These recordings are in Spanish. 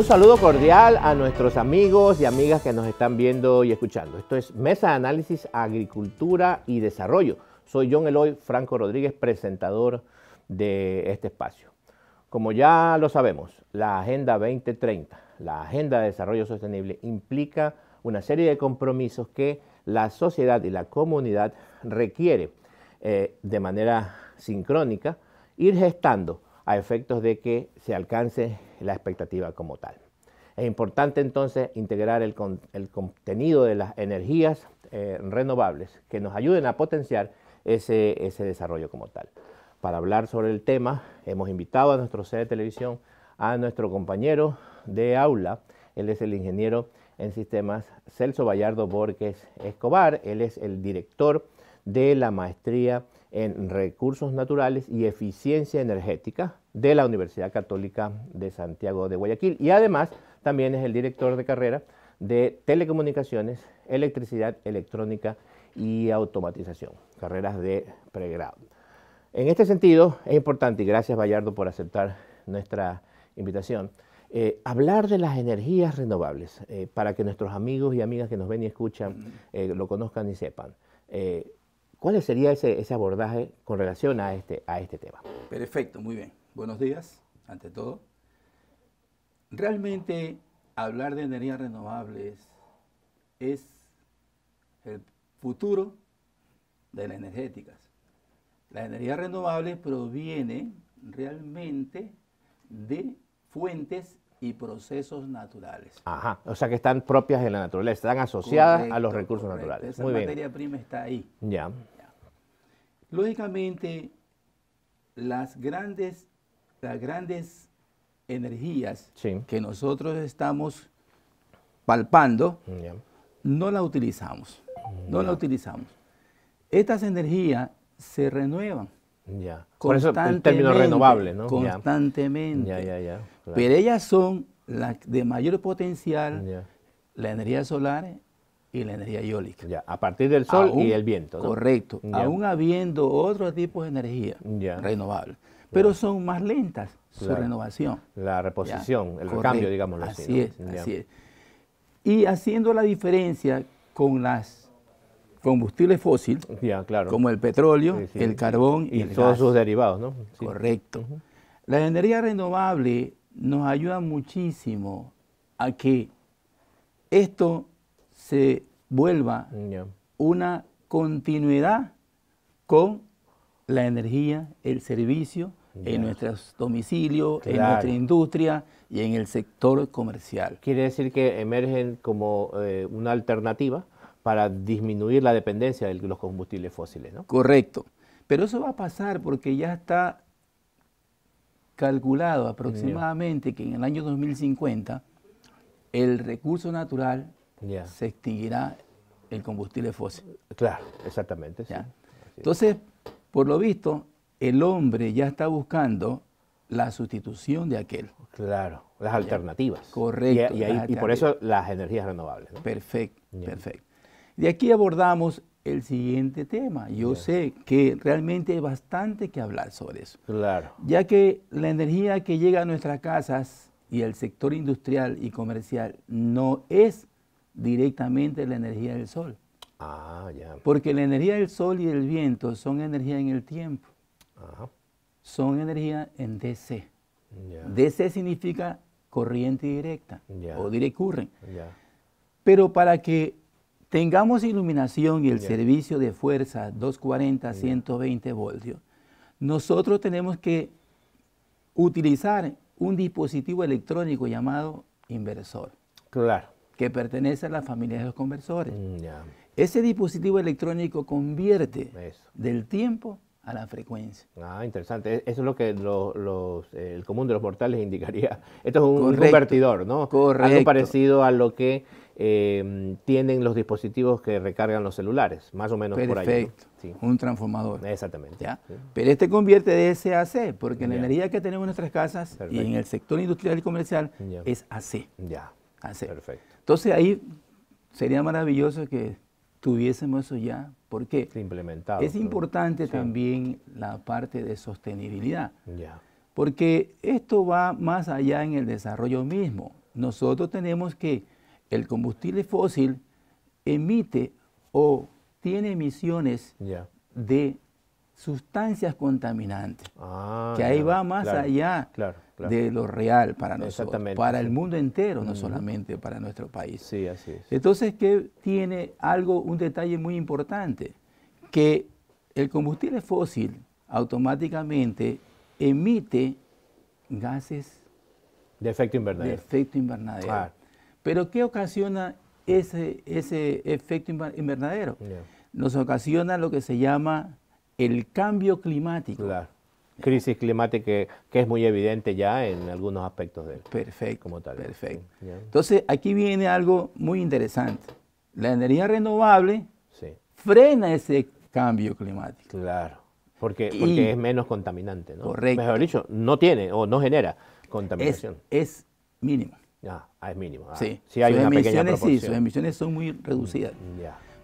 Un saludo cordial a nuestros amigos y amigas que nos están viendo y escuchando. Esto es Mesa de Análisis Agricultura y Desarrollo. Soy John Eloy Franco Rodríguez, presentador de este espacio. Como ya lo sabemos, la Agenda 2030, la Agenda de Desarrollo Sostenible, implica una serie de compromisos que la sociedad y la comunidad requiere eh, de manera sincrónica ir gestando a efectos de que se alcance la expectativa como tal. Es importante entonces integrar el, contenido de las energías eh, renovables que nos ayuden a potenciar ese, ese desarrollo como tal. Para hablar sobre el tema, hemos invitado a nuestro sede de televisión a nuestro compañero de aula. Él es el ingeniero en sistemas Celso Vallardo Borges Escobar. Él es el director de la maestría en Recursos Naturales y Eficiencia Energética de la Universidad Católica de Santiago de Guayaquil. Y además también es el director de carrera de Telecomunicaciones, Electricidad, Electrónica y Automatización, carreras de pregrado. En este sentido, es importante, y gracias Bayardo por aceptar nuestra invitación, eh, hablar de las energías renovables, eh, para que nuestros amigos y amigas que nos ven y escuchan eh, lo conozcan y sepan. ¿Cuál sería ese, abordaje con relación a este, a este tema? Perfecto, muy bien. Buenos días, ante todo. Realmente hablar de energías renovables es el futuro de las energéticas. La energía renovable proviene realmente de fuentes y procesos naturales. Ajá, o sea que están propias de la naturaleza, están asociadas a los recursos naturales. Esa materia prima está ahí. Ya. Lógicamente, las grandes, las grandes energías que nosotros estamos palpando, no la utilizamos. No la utilizamos. Estas energías se renuevan. Por eso el término renovable, Constantemente. Pero ellas son las de mayor potencial, la energía solar y la energía eólica. Ya, a partir del sol y el viento. Correcto, aún habiendo otros tipos de energía renovable, pero son más lentas su renovación. La reposición, el cambio digamos así. Así así es. Y haciendo la diferencia con las combustible fósil, claro. como el petróleo, el carbón y, todos sus derivados, ¿no? Correcto. La energía renovable nos ayuda muchísimo a que esto se vuelva una continuidad con la energía, el servicio en nuestros domicilios, en nuestra industria y en el sector comercial. Quiere decir que emergen como eh, una alternativa para disminuir la dependencia de los combustibles fósiles. ¿no? Correcto. Pero eso va a pasar porque ya está calculado aproximadamente que en el año 2050 el recurso natural se extinguirá el combustible fósil. Claro, exactamente. Entonces, por lo visto, el hombre ya está buscando la sustitución de aquel. Claro, las alternativas. Correcto. Y, por eso las energías renovables. Perfecto, perfecto. De aquí abordamos el siguiente tema. Yo sé que realmente hay bastante que hablar sobre eso. Claro. Ya que la energía que llega a nuestras casas y al sector industrial y comercial no es directamente la energía del sol. Ah, ya. Porque la energía del sol y el viento son energía en el tiempo. Son energía en DC. DC significa corriente directa o direct current. Pero para que tengamos iluminación y el servicio de fuerza 240, 120 voltios, nosotros tenemos que utilizar un dispositivo electrónico llamado inversor. Claro. Que pertenece a la familia de los conversores. Mm, Ese dispositivo electrónico convierte del tiempo la frecuencia. Ah, interesante. E-, eso es lo que eh, el común de los mortales indicaría. Esto es un convertidor, ¿no? Correcto. Algo parecido a lo que em, tienen los dispositivos que recargan los celulares, más o menos por ahí. Perfecto. Un transformador. Exactamente. Pero este convierte de S a C, porque en la energía que tenemos en nuestras casas y en el sector industrial y comercial es AC. Ya. AC. Perfecto. Entonces ahí sería maravilloso que tuviésemos eso ya. ¿Por qué? es importante también la parte de sostenibilidad. Porque esto va más allá en el desarrollo mismo. Nosotros tenemos que el combustible fósil emite o tiene emisiones de sustancias contaminantes. Ah, que ahí va más allá de lo real para nosotros, para el mundo entero, no solamente para nuestro país. Sí, así es. Entonces, que tiene algo, un detalle muy importante, que el combustible fósil automáticamente emite gases de efecto invernadero. De efecto invernadero. Pero ¿qué ocasiona ese, ese efecto invernadero? Nos ocasiona lo que se llama el cambio climático. Claro. Crisis climática que, es muy evidente ya en algunos aspectos de él. Perfecto. Como tal. Perfecto. Entonces, aquí viene algo muy interesante. La energía renovable frena ese cambio climático. Claro. Porque, es menos contaminante, ¿no? Correcto. Mejor dicho, no tiene o no genera contaminación. Es, mínimo. Ah, ah, es mínimo. Ah, sí. Si hay una pequeña proporción. sí, sus emisiones son muy mm, reducidas.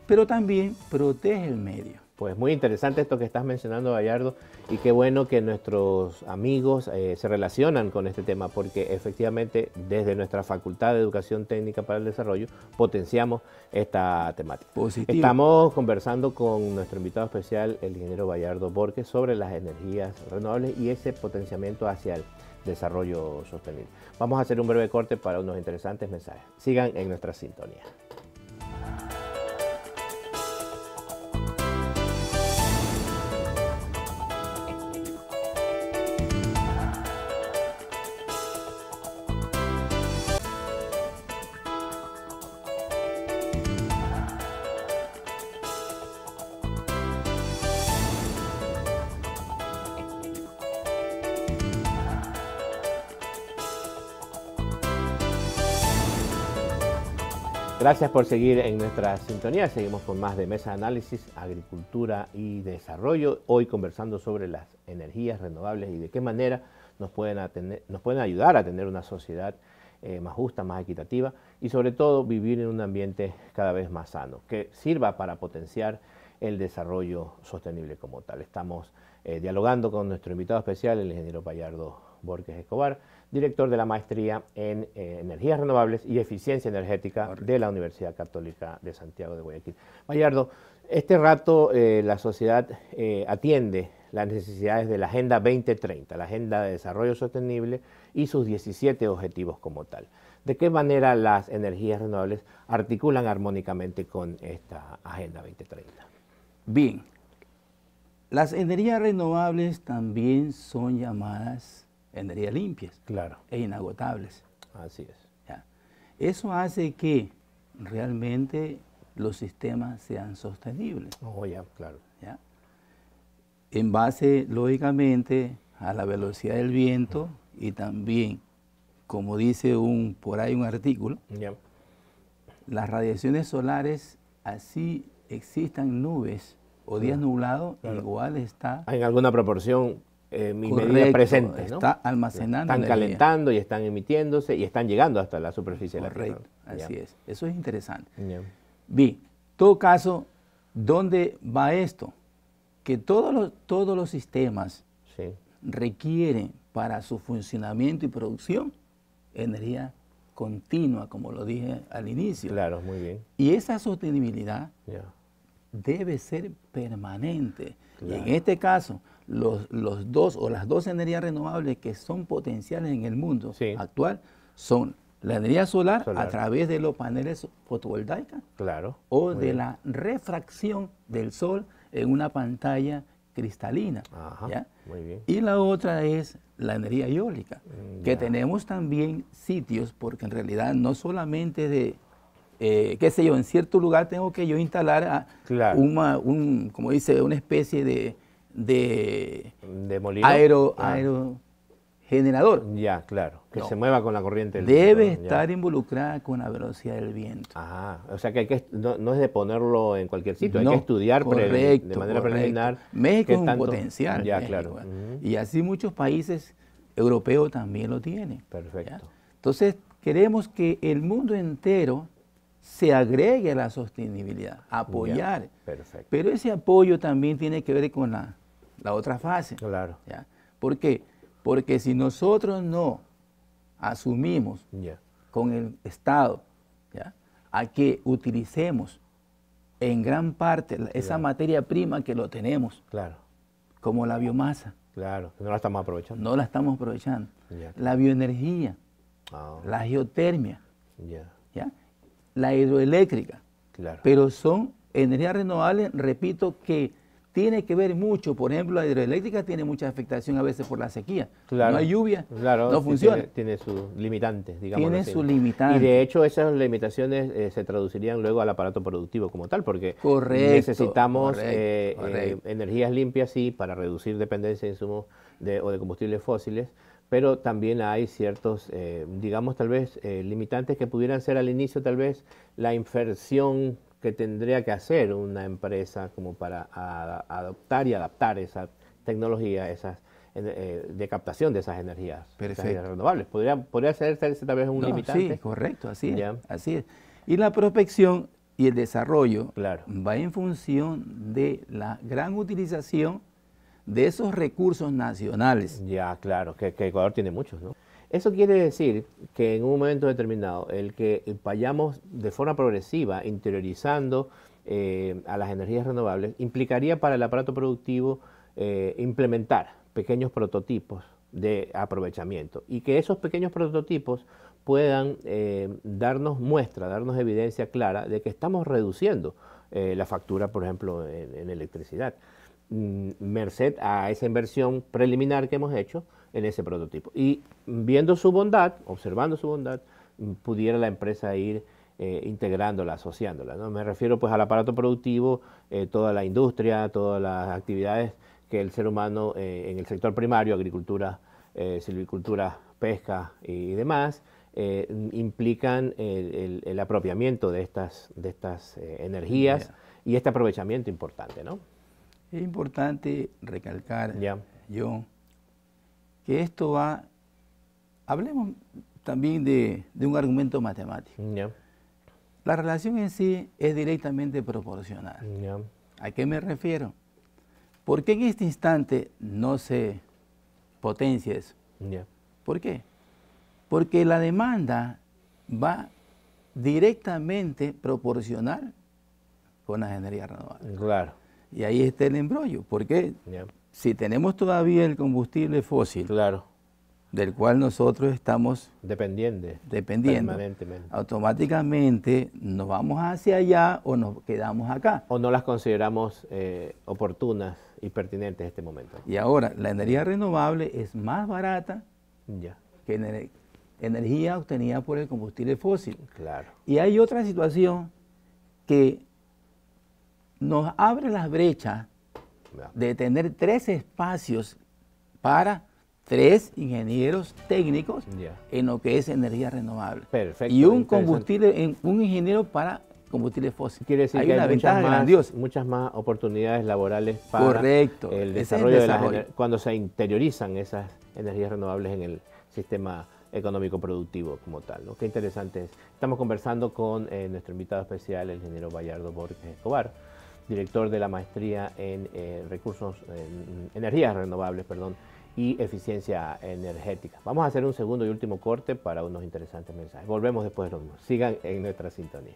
Pero también protege el medio. Pues muy interesante esto que estás mencionando, Gallardo, y qué bueno que nuestros amigos eh, se relacionan con este tema, porque efectivamente desde nuestra Facultad de Educación Técnica para el Desarrollo potenciamos esta temática. Estamos conversando con nuestro invitado especial, el ingeniero Gallardo Borges, sobre las energías renovables y ese potenciamiento hacia el desarrollo sostenible. Vamos a hacer un breve corte para unos interesantes mensajes. Sigan en nuestra sintonía. Gracias por seguir en nuestra sintonía. Seguimos con más de Mesa de Análisis, Agricultura y Desarrollo. Hoy conversando sobre las energías renovables y de qué manera nos pueden, atender, nos pueden ayudar a tener una sociedad eh, más justa, más equitativa y sobre todo vivir en un ambiente cada vez más sano, que sirva para potenciar el desarrollo sostenible como tal. Estamos eh, dialogando con nuestro invitado especial, el ingeniero Pallardo Borges Escobar, director de la maestría en eh, energías renovables y eficiencia energética de la Universidad Católica de Santiago de Guayaquil. Bayardo, este rato eh, la sociedad eh, atiende las necesidades de la Agenda 2030, la Agenda de Desarrollo Sostenible y sus 17 objetivos como tal. ¿De qué manera las energías renovables articulan armónicamente con esta Agenda 2030? Bien, las energías renovables también son llamadas energías limpias claro. e inagotables. Así es. Eso hace que realmente los sistemas sean sostenibles. Oh, ya, claro. En base, lógicamente, a la velocidad del viento y también, como dice un, por ahí un artículo, las radiaciones solares, así existan nubes o días nublados, igual está... En alguna proporción eh, Está almacenando. Están calentando y están emitiéndose y están llegando hasta la superficie de la Tierra. Así es. Eso es interesante. vi en todo caso, ¿dónde va esto? Que todos los, todos los sistemas requieren para su funcionamiento y producción energía continua, como lo dije al inicio. Claro, muy bien. Y esa sostenibilidad debe ser permanente. Y en este caso, los, los, dos o las dos energías renovables que son potenciales en el mundo actual son la energía solar, a través de los paneles fotovoltaicos claro, o de la refracción del sol en una pantalla cristalina. Muy bien. Y la otra es la energía eólica, mm, que tenemos también sitios, porque en realidad no solamente de eh, qué sé yo, en cierto lugar tengo que yo instalar un, como dice, una especie de de, ah. aerogenerador. Ya, claro, que se mueva con la corriente. Del Debe estar involucrada con la velocidad del viento. Ah, o sea que, no, es de ponerlo en cualquier sitio, hay que estudiar de manera preliminar. México es un potencial. Ya, claro. ¿eh? Y así muchos países europeos también lo tienen. Perfecto. Entonces, queremos que el mundo entero se agregue a la sostenibilidad, apoyar. Pero ese apoyo también tiene que ver con la la otra fase. Claro. ¿Por qué? Porque si nosotros no asumimos con el Estado a que utilicemos en gran parte esa materia prima que lo tenemos, claro. como la biomasa. Claro, no la estamos aprovechando. No la estamos aprovechando. La bioenergía, ah. la geotermia, la hidroeléctrica. Pero son energías renovables, repito, que tiene que ver mucho. Por ejemplo, la hidroeléctrica tiene mucha afectación a veces por la sequía. Claro, no hay lluvia, no funciona. Tiene, sus limitantes, digamos. Tiene sus limitantes. Y de hecho esas limitaciones eh, se traducirían luego al aparato productivo como tal, porque necesitamos eh, eh, energías limpias, sí, para reducir dependencia de insumos o de combustibles fósiles, pero también hay ciertos, digamos, tal vez limitantes que pudieran ser al inicio, tal vez la inversión que tendría que hacer una empresa como para adoptar y adaptar esa tecnología, esas eh, de captación de esas energías, renovables. Podría, podría ser, tal vez un limitante. Sí, correcto, así es, así es. Y la prospección y el desarrollo va en función de la gran utilización de esos recursos nacionales. Ya, claro, que Ecuador tiene muchos, ¿no? Eso quiere decir que en un momento determinado, el que vayamos de forma progresiva interiorizando eh, a las energías renovables, implicaría para el aparato productivo eh, implementar pequeños prototipos de aprovechamiento y que esos pequeños prototipos puedan eh, darnos muestra, darnos evidencia clara de que estamos reduciendo la factura, por ejemplo, en electricidad, mm, merced a esa inversión preliminar que hemos hecho en ese prototipo. Y viendo su bondad, observando su bondad, pudiera la empresa ir eh, integrándola, asociándola. ¿no? Me refiero pues al aparato productivo, eh, toda la industria, todas las actividades que el ser humano eh, en el sector primario, agricultura, silvicultura, pesca y demás, implican el, apropiamiento de estas, de estas energías y este aprovechamiento importante. ¿no? Es importante recalcar, ya yo, que esto va, hablemos también de, un argumento matemático. La relación en sí es directamente proporcional. ¿A qué me refiero? ¿Por qué en este instante no se potencia eso? ¿Por qué? Porque la demanda va directamente proporcional con la energías renovables. Claro. Y ahí está el embrollo. ¿Por qué? si tenemos todavía el combustible fósil, claro. del cual nosotros estamos dependientes, dependiendo, automáticamente nos vamos hacia allá o nos quedamos acá. O no las consideramos eh, oportunas y pertinentes en este momento. Y ahora, la energía renovable es más barata que energía obtenida por el combustible fósil. Claro. Y hay otra situación que nos abre las brechas de tener tres espacios para tres ingenieros técnicos en lo que es energía renovable. Y un combustible, un ingeniero para combustibles fósiles. Quiere decir que hay muchas, más, oportunidades laborales para el desarrollo, de las cuando se interiorizan esas energías renovables en el sistema económico productivo como tal. Qué interesante Estamos conversando con eh, nuestro invitado especial, el ingeniero Bayardo Borges Escobar director de la maestría en eh, recursos, energías renovables, perdón, y eficiencia energética. Vamos a hacer un segundo y último corte para unos interesantes mensajes. Volvemos después de los mismos. Sigan en nuestra sintonía.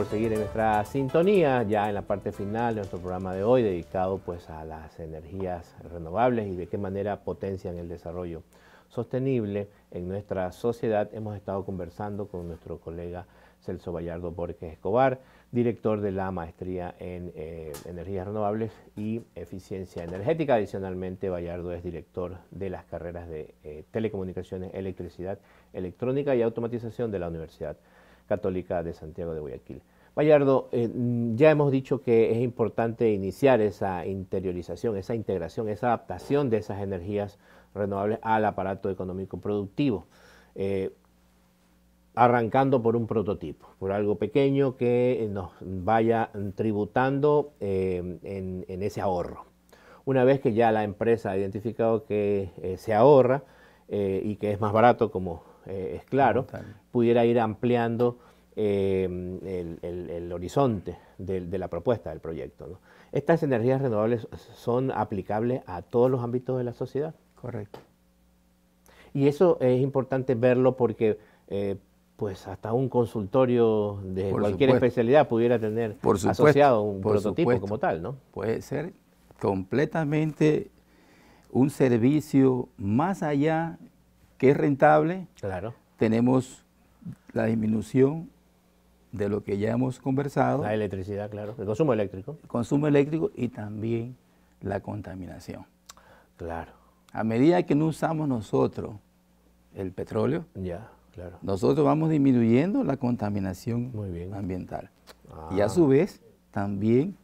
por seguir en nuestra sintonía, ya en la parte final de nuestro programa de hoy, dedicado pues a las energías renovables y de qué manera potencian el desarrollo sostenible en nuestra sociedad. Hemos estado conversando con nuestro colega Celso Vallardo Borges Escobar, director de la maestría en eh, energías renovables y eficiencia energética. Adicionalmente, Vallardo es director de las carreras de eh, telecomunicaciones, electricidad, electrónica y automatización de la Universidad Católica de Santiago de Guayaquil. Bayardo, eh, ya hemos dicho que es importante iniciar esa interiorización, esa integración, esa adaptación de esas energías renovables al aparato económico productivo, eh, arrancando por un prototipo, por algo pequeño que nos vaya tributando eh, en, ese ahorro. Una vez que ya la empresa ha identificado que se ahorra y que es más barato, como eh, es claro, pudiera ir ampliando em, el, horizonte de, la propuesta del proyecto. Estas energías renovables son aplicables a todos los ámbitos de la sociedad. Correcto. Y eso es importante verlo porque eh, pues hasta un consultorio de cualquier especialidad pudiera tener asociado un prototipo como tal, ¿no? Puede ser completamente un servicio más allá que es rentable, claro. tenemos la disminución de lo que ya hemos conversado. La electricidad, claro, el consumo eléctrico. El consumo eléctrico y también la contaminación. Claro. A medida que no usamos nosotros el petróleo, ya, claro. nosotros vamos disminuyendo la contaminación Muy bien. ambiental. Y a ah. su vez, también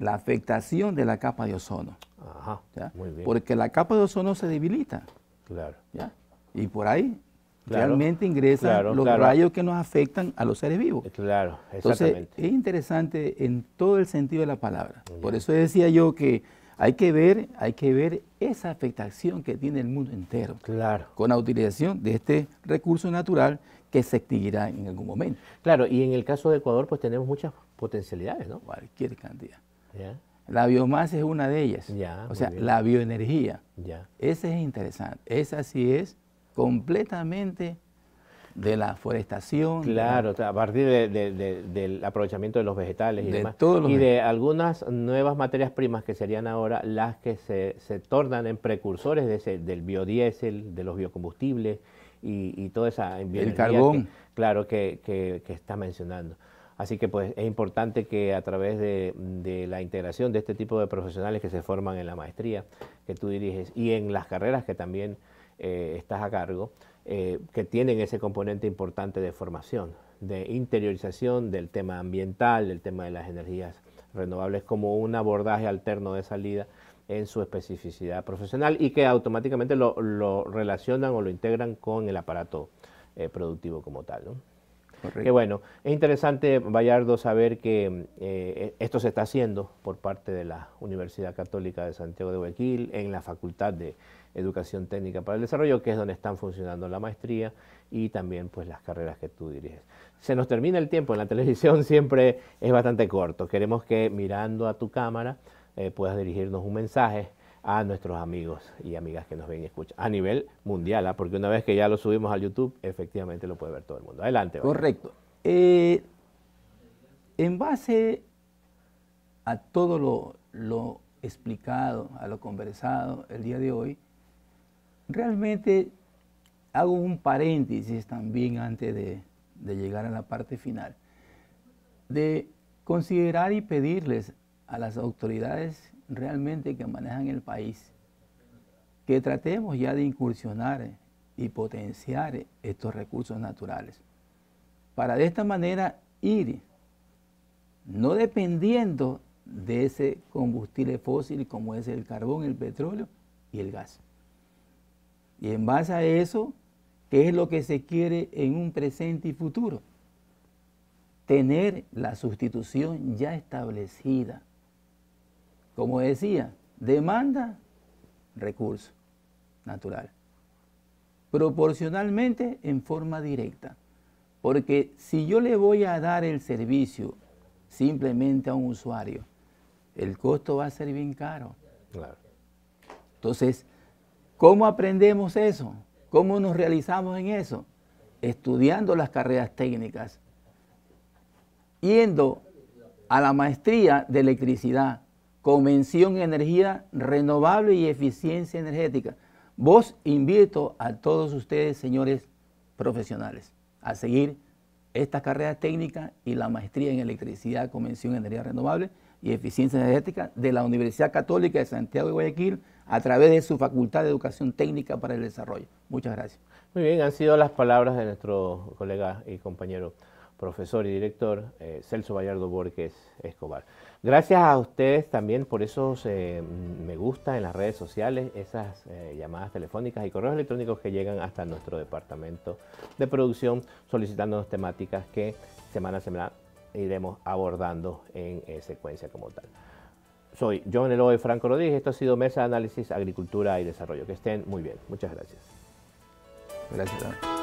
la afectación de la capa de ozono. Ajá, muy bien. Porque la capa de ozono se debilita. Claro. ¿ya? Y por ahí realmente ingresan los rayos que nos afectan a los seres vivos. Eh, claro, exactamente. Entonces, es interesante en todo el sentido de la palabra. Por eso decía yo que hay que ver, hay que ver esa afectación que tiene el mundo entero. Claro. Con la utilización de este recurso natural que se extinguirá en algún momento. Claro, y en el caso de Ecuador, pues tenemos muchas potencialidades, ¿no? Cualquier cantidad. La biomasa es una de ellas. o sea, la bioenergía. Ya. Esa es interesante. Esa sí es completamente de la forestación. Claro, a partir del aprovechamiento de los vegetales y demás. y de algunas nuevas materias primas que serían ahora las que se, tornan en precursores del biodiesel, de los biocombustibles y, y toda esa... El carbón. claro, que, que está mencionando. Así que pues es importante que a través de, la integración de este tipo de profesionales que se forman en la maestría que tú diriges y en las carreras que también eh, estás a cargo, eh, que tienen ese componente importante de formación, de interiorización del tema ambiental, del tema de las energías renovables como un abordaje alterno de salida en su especificidad profesional y que automáticamente lo, relacionan o lo integran con el aparato eh, productivo como tal. Que bueno, es interesante, Vallardo, saber que eh, e, esto se está haciendo por parte de la Universidad Católica de Santiago de Guayaquil, en la Facultad de Educación Técnica para el Desarrollo, que es donde están funcionando la maestría y también pues las carreras que tú diriges. Se nos termina el tiempo, en la televisión siempre es bastante corto. Queremos que mirando a tu cámara eh, puedas dirigirnos un mensaje a nuestros amigos y amigas que nos ven y escuchan a nivel mundial, ¿ah? porque una vez que ya lo subimos al YouTube, efectivamente lo puede ver todo el mundo. Adelante. Correcto. Eh, en base a todo lo, explicado, a lo conversado el día de hoy, realmente hago un paréntesis también antes de, de, llegar a la parte final, de considerar y pedirles a las autoridades realmente que manejan el país, que tratemos ya de incursionar y potenciar estos recursos naturales, para de esta manera ir no dependiendo de ese combustible fósil como es el carbón, el petróleo y el gas. Y en base a eso, ¿qué es lo que se quiere en un presente y futuro? Tener la sustitución ya establecida como decía, demanda, recurso natural. Proporcionalmente en forma directa. Porque si yo le voy a dar el servicio simplemente a un usuario, el costo va a ser bien caro. Claro. Entonces, ¿cómo aprendemos eso? ¿Cómo nos realizamos en eso? Estudiando las carreras técnicas, yendo a la maestría de electricidad, Convención Energía Renovable y Eficiencia Energética. Vos invito a todos ustedes, señores profesionales, a seguir estas carreras técnicas y la maestría en electricidad, convención energía renovable y eficiencia energética de la Universidad Católica de Santiago de Guayaquil a través de su Facultad de Educación Técnica para el Desarrollo. Muchas gracias. Muy bien, han sido las palabras de nuestro colega y compañero profesor y director eh, Celso Bayardo Borges Escobar. Gracias a ustedes también por esos eh, me gusta en las redes sociales, esas eh, llamadas telefónicas y correos electrónicos que llegan hasta nuestro departamento de producción solicitándonos temáticas que semana a semana iremos abordando en secuencia como tal. Soy John Eloy Franco Rodríguez, esto ha sido Mesa de Análisis, Agricultura y Desarrollo. Que estén muy bien, muchas gracias. Gracias.